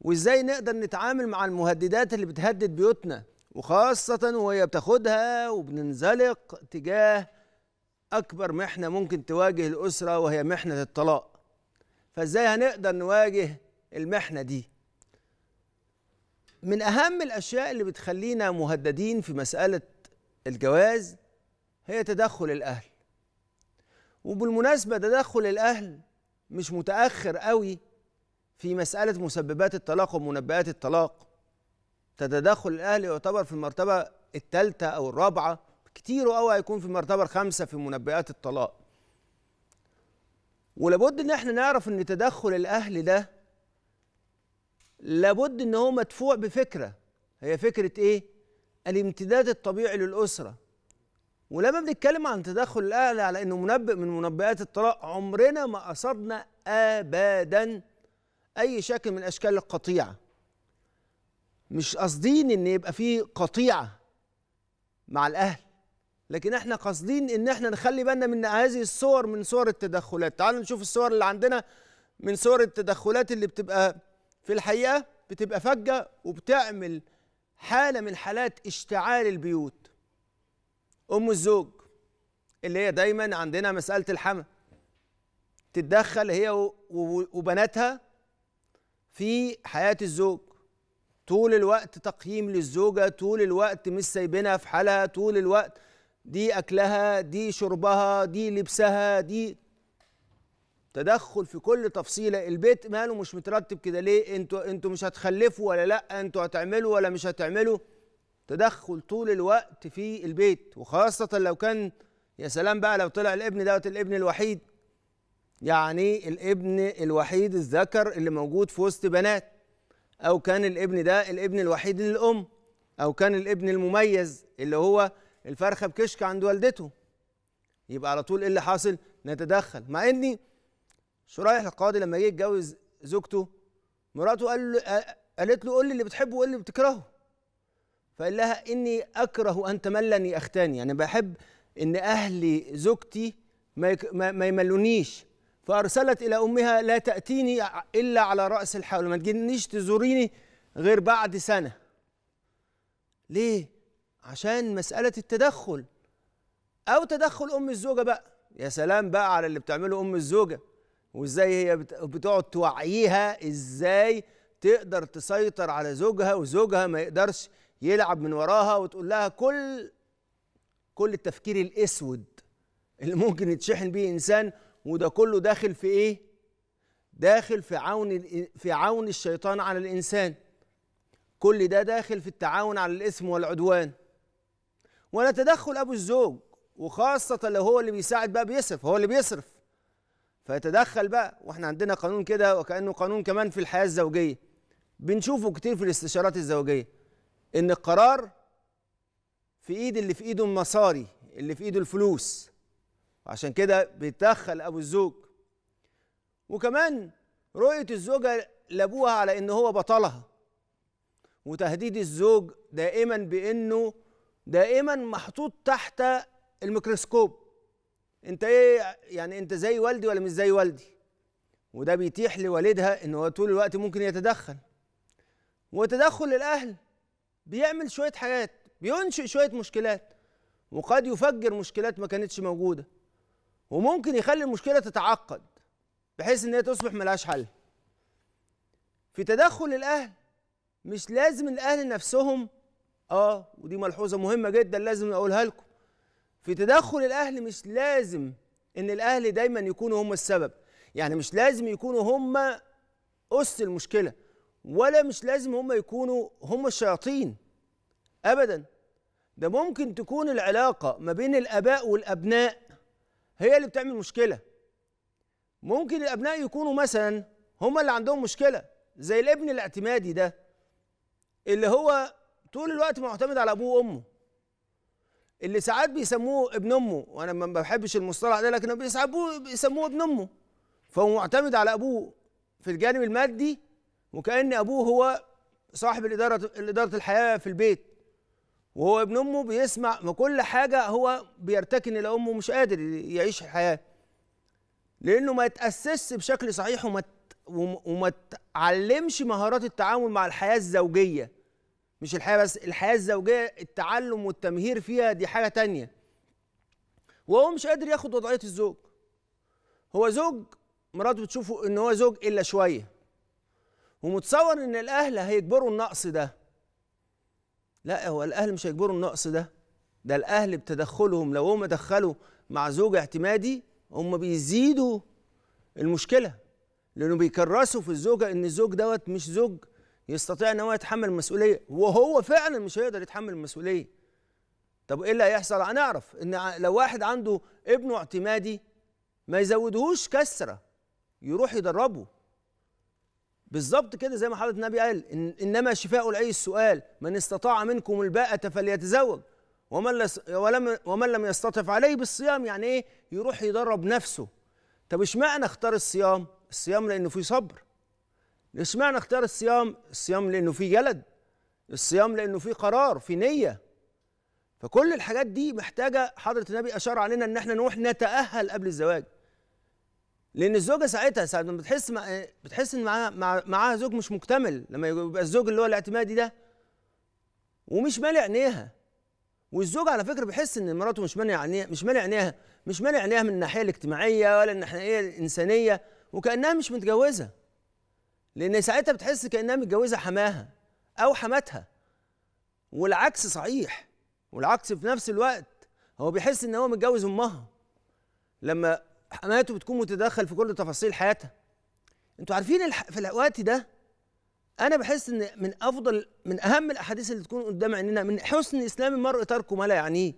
وازاي نقدر نتعامل مع المهددات اللي بتهدد بيوتنا وخاصة وهي بتاخدها وبننزلق تجاه أكبر محنة ممكن تواجه الأسرة وهي محنة الطلاق فازاي هنقدر نواجه المحنة دي من أهم الأشياء اللي بتخلينا مهددين في مسألة الجواز هي تدخل الأهل وبالمناسبة تدخل الأهل مش متأخر قوي في مسألة مسببات الطلاق ومنبئات الطلاق تتدخل الأهل يعتبر في المرتبة الثالثة أو الرابعة كتير أوي هيكون في المرتبة الخامسة في منبئات الطلاق ولابد إن احنا نعرف إن تدخل الأهل ده لابد إن هو مدفوع بفكرة هي فكرة إيه؟ الامتداد الطبيعي للأسرة ولما بنتكلم عن تدخل الأهل على إنه منبئ من منبئات الطلاق عمرنا ما قصدنا أبداً اي شكل من اشكال القطيعه مش قاصدين ان يبقى في قطيعه مع الاهل لكن احنا قاصدين ان احنا نخلي بالنا من هذه الصور من صور التدخلات تعالوا نشوف الصور اللي عندنا من صور التدخلات اللي بتبقى في الحقيقه بتبقى فجه وبتعمل حاله من حالات اشتعال البيوت ام الزوج اللي هي دايما عندنا مساله الحمل تتدخل هي وبناتها في حياة الزوج طول الوقت تقييم للزوجة طول الوقت مش سايبينها في حالها طول الوقت دي أكلها دي شربها دي لبسها دي تدخل في كل تفصيلة البيت ماله مش مترتب كده ليه انتوا انتوا مش هتخلفوا ولا لا انتوا هتعملوا ولا مش هتعملوا تدخل طول الوقت في البيت وخاصة لو كان يا سلام بقى لو طلع الابن دوت الابن الوحيد يعني الابن الوحيد الذكر اللي موجود في وسط بنات او كان الابن ده الابن الوحيد للام او كان الابن المميز اللي هو الفرخه بكشك عند والدته يبقى على طول ايه اللي حاصل نتدخل مع اني شرايح القاضي لما جه يتجوز زوجته مراته قال له آه، قالت له قول لي اللي بتحبه وقول لي اللي بتكرهه فقال لها اني اكره ان تملني اختاني يعني بحب ان اهلي زوجتي ما, ما يملونيش فأرسلت إلى أمها لا تأتيني إلا على رأس الحول ما تجينيش تزوريني غير بعد سنة ليه؟ عشان مسألة التدخل أو تدخل أم الزوجة بقى يا سلام بقى على اللي بتعمله أم الزوجة وإزاي هي بتقعد توعيها إزاي تقدر تسيطر على زوجها وزوجها ما يقدرش يلعب من وراها وتقول لها كل كل التفكير الاسود اللي ممكن يتشحن بيه انسان وده كله داخل في ايه داخل في عون في عون الشيطان على الانسان كل ده داخل في التعاون على الاثم والعدوان ولا تدخل ابو الزوج وخاصه لو هو اللي بيساعد بقى بيصرف هو اللي بيصرف فيتدخل بقى واحنا عندنا قانون كده وكانه قانون كمان في الحياه الزوجيه بنشوفه كتير في الاستشارات الزوجيه ان القرار في ايد اللي في ايده المصاري اللي في ايده الفلوس عشان كده بيتدخل ابو الزوج وكمان رؤيه الزوجه لابوها على ان هو بطلها وتهديد الزوج دائما بانه دائما محطوط تحت الميكروسكوب انت ايه يعني انت زي والدي ولا مش زي والدي وده بيتيح لوالدها ان هو طول الوقت ممكن يتدخل وتدخل الاهل بيعمل شويه حاجات بينشئ شويه مشكلات وقد يفجر مشكلات ما كانتش موجوده وممكن يخلي المشكله تتعقد بحيث ان هي تصبح ملهاش حل في تدخل الاهل مش لازم الاهل نفسهم اه ودي ملحوظه مهمه جدا لازم اقولها لكم في تدخل الاهل مش لازم ان الاهل دايما يكونوا هم السبب يعني مش لازم يكونوا هم أس المشكلة ولا مش لازم هم يكونوا هم الشياطين أبدا ده ممكن تكون العلاقة ما بين الآباء والأبناء هي اللي بتعمل مشكله ممكن الابناء يكونوا مثلا هما اللي عندهم مشكله زي الابن الاعتمادي ده اللي هو طول الوقت معتمد على ابوه وامه اللي ساعات بيسموه ابن امه وانا ما بحبش المصطلح ده لكن بيسموه بيسموه ابن امه فهو معتمد على ابوه في الجانب المادي وكان ابوه هو صاحب الاداره اداره الحياه في البيت وهو ابن امه بيسمع ما كل حاجه هو بيرتكن الى امه مش قادر يعيش الحياه لانه ما تاسسش بشكل صحيح وما وما تعلمش مهارات التعامل مع الحياه الزوجيه مش الحياه بس الحياه الزوجيه التعلم والتمهير فيها دي حاجه تانية وهو مش قادر ياخد وضعيه الزوج هو زوج مراته بتشوفه ان هو زوج الا شويه ومتصور ان الاهل هيجبروا النقص ده لا هو الاهل مش هيجبروا النقص ده ده الاهل بتدخلهم لو هم دخلوا مع زوج اعتمادي هم بيزيدوا المشكله لانه بيكرسوا في الزوجه ان الزوج دوت مش زوج يستطيع ان هو يتحمل المسؤوليه وهو فعلا مش هيقدر يتحمل المسؤوليه طب ايه اللي هيحصل هنعرف ان لو واحد عنده ابنه اعتمادي ما يزودهوش كسره يروح يدربه بالظبط كده زي ما حضرة النبي قال إن إنما شفاء لأي السؤال من استطاع منكم الباءة فليتزوج ومن, ولم ومن لم يستطع عليه بالصيام يعني إيه يروح يدرب نفسه طب اشمعنى اختار الصيام الصيام لأنه فيه صبر اشمعنى اختار الصيام الصيام لأنه فيه جلد الصيام لأنه فيه قرار في نية فكل الحاجات دي محتاجة حضرة النبي أشار علينا إن احنا نروح نتأهل قبل الزواج لان الزوجه ساعتها ساعه ما بتحس مع... إيه، بتحس ان معاها مع... معاها زوج مش مكتمل لما يبقى الزوج اللي هو الاعتمادي ده ومش مالي عينيها والزوج على فكره بيحس ان مراته مش مالي عينيها مش مالي عينيها مش مالي عينيها من الناحيه الاجتماعيه ولا الناحيه الانسانيه وكانها مش متجوزه لان ساعتها بتحس كانها متجوزه حماها او حماتها والعكس صحيح والعكس في نفس الوقت هو بيحس ان هو متجوز امها لما حماته بتكون متدخل في كل تفاصيل حياتها انتوا عارفين الح... في الوقت ده انا بحس ان من افضل من اهم الاحاديث اللي تكون قدام عيننا من حسن اسلام المرء تركه ما لا يعنيه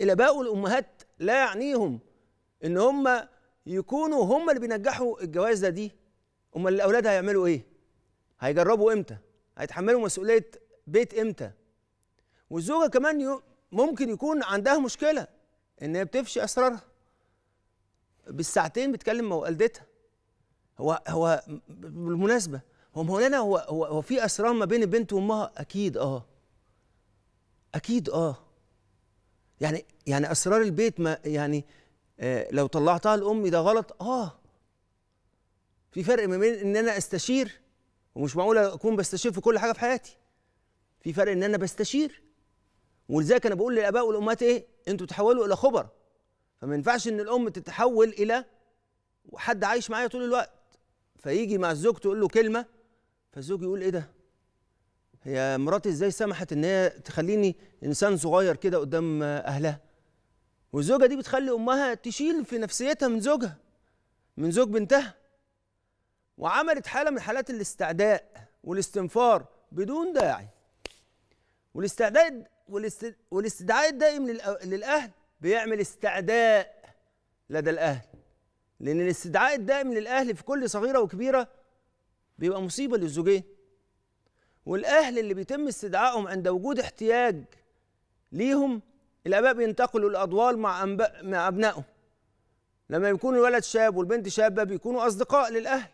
الاباء والامهات لا يعنيهم ان هم يكونوا هم اللي بينجحوا الجوازه دي اللي الاولاد هيعملوا ايه هيجربوا امتى هيتحملوا مسؤوليه بيت امتى والزوجه كمان ممكن يكون عندها مشكله ان هي بتفشي اسرارها بالساعتين بتكلم مع والدتها هو هو بالمناسبه هو مولانا هو هو, هو في اسرار ما بين البنت وامها اكيد اه اكيد اه يعني يعني اسرار البيت ما يعني آه لو طلعتها لامي ده غلط اه في فرق ما بين ان انا استشير ومش معقول اكون بستشير في كل حاجه في حياتي في فرق ان انا بستشير ولذلك انا بقول للاباء والامهات ايه انتوا تحولوا الى خبر فما ينفعش ان الام تتحول الى حد عايش معايا طول الوقت فيجي مع الزوج تقول له كلمه فالزوج يقول ايه ده هي مراتي ازاي سمحت ان هي تخليني انسان صغير كده قدام اهلها والزوجه دي بتخلي امها تشيل في نفسيتها من زوجها من زوج بنتها وعملت حاله من حالات الاستعداء والاستنفار بدون داعي والاستعداد والاستدعاء الدائم للاهل بيعمل استعداء لدى الأهل لأن الاستدعاء الدائم للأهل في كل صغيرة وكبيرة بيبقى مصيبة للزوجين والأهل اللي بيتم استدعائهم عند وجود احتياج ليهم الآباء بينتقلوا الأضوال مع أنباء مع أبنائهم لما يكون الولد شاب والبنت شابة بيكونوا أصدقاء للأهل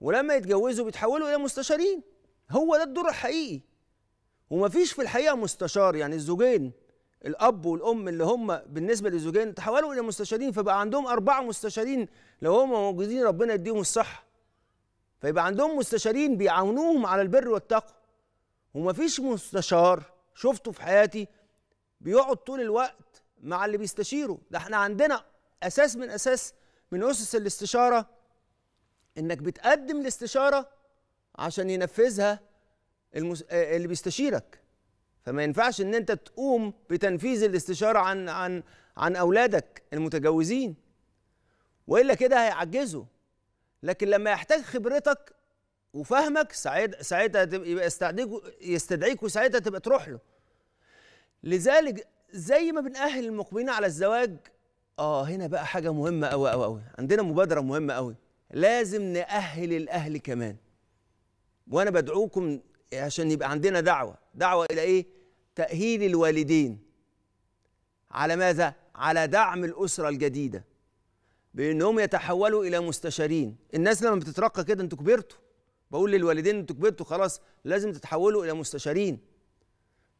ولما يتجوزوا بيتحولوا إلى مستشارين هو ده الدور الحقيقي ومفيش في الحقيقة مستشار يعني الزوجين الاب والام اللي هم بالنسبه للزوجين تحولوا الى مستشارين فبقى عندهم اربعه مستشارين لو هم موجودين ربنا يديهم الصحه فيبقى عندهم مستشارين بيعاونوهم على البر والتقوى ومفيش مستشار شفته في حياتي بيقعد طول الوقت مع اللي بيستشيره ده احنا عندنا اساس من اساس من اسس الاستشاره انك بتقدم الاستشاره عشان ينفذها المس... آه، اللي بيستشيرك فما ينفعش ان انت تقوم بتنفيذ الاستشاره عن عن عن اولادك المتجوزين والا كده هيعجزوا لكن لما يحتاج خبرتك وفهمك ساعتها ساعتها يبقى يستدعيك يستدعيك وساعتها تبقى تروح له لذلك زي ما بنأهل المقبلين على الزواج اه هنا بقى حاجه مهمه قوي قوي قوي عندنا مبادره مهمه قوي لازم نأهل الاهل كمان وانا بدعوكم عشان يبقى عندنا دعوة دعوة إلى إيه؟ تأهيل الوالدين على ماذا؟ على دعم الأسرة الجديدة بأنهم يتحولوا إلى مستشارين الناس لما بتترقى كده أنتوا كبرتوا بقول للوالدين أنتوا كبرتوا خلاص لازم تتحولوا إلى مستشارين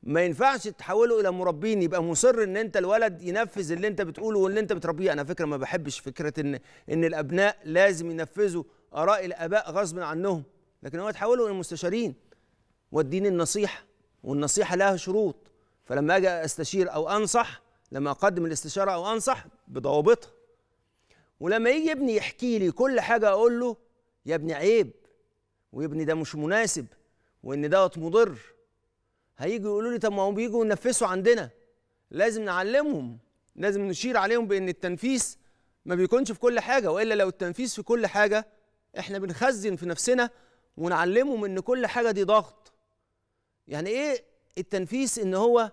ما ينفعش تتحولوا إلى مربين يبقى مصر أن أنت الولد ينفذ اللي أنت بتقوله واللي أنت بتربيه أنا فكرة ما بحبش فكرة أن, إن الأبناء لازم ينفذوا آراء الآباء غصب عنهم لكن هو يتحولوا إلى مستشارين واديني النصيحه والنصيحه لها شروط فلما اجي استشير او انصح لما اقدم الاستشاره او انصح بضوابطها ولما يجي ابني يحكي لي كل حاجه اقول له يا ابني عيب ويا ابني ده مش مناسب وان دوت مضر هيجي يقولوا لي طب ما هم بيجوا ينفسوا عندنا لازم نعلمهم لازم نشير عليهم بان التنفيس ما بيكونش في كل حاجه والا لو التنفيس في كل حاجه احنا بنخزن في نفسنا ونعلمهم ان كل حاجه دي ضغط يعني ايه التنفيس ان هو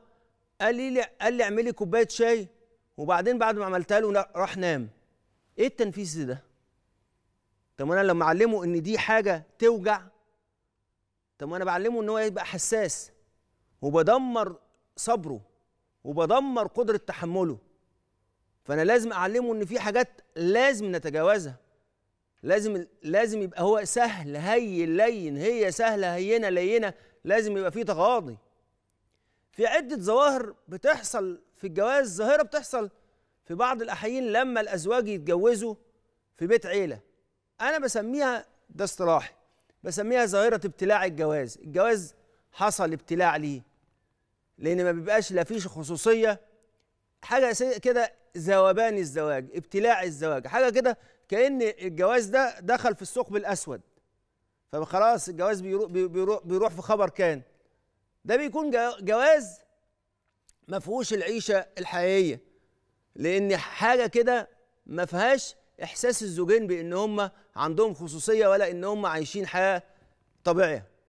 قال لي قال لي اعملي كوبايه شاي وبعدين بعد ما عملتها له راح نام ايه التنفيس ده طب انا لما اعلمه ان دي حاجه توجع طب انا بعلمه ان هو يبقى حساس وبدمر صبره وبدمر قدره تحمله فانا لازم اعلمه ان في حاجات لازم نتجاوزها لازم لازم يبقى هو سهل هين لين هي سهله هينه لينه لازم يبقى في تغاضي في عدة ظواهر بتحصل في الجواز ظاهرة بتحصل في بعض الأحيان لما الأزواج يتجوزوا في بيت عيلة أنا بسميها ده اصطلاحي بسميها ظاهرة ابتلاع الجواز الجواز حصل ابتلاع ليه لأن ما بيبقاش لا فيش خصوصية حاجة كده ذوبان الزواج ابتلاع الزواج حاجة كده كأن الجواز ده دخل في الثقب الأسود فخلاص الجواز بيروح, بيروح, بيروح في خبر كان ده بيكون جواز ما فيهوش العيشه الحقيقيه لان حاجه كده ما فيهاش احساس الزوجين بان هم عندهم خصوصيه ولا ان هم عايشين حياه طبيعيه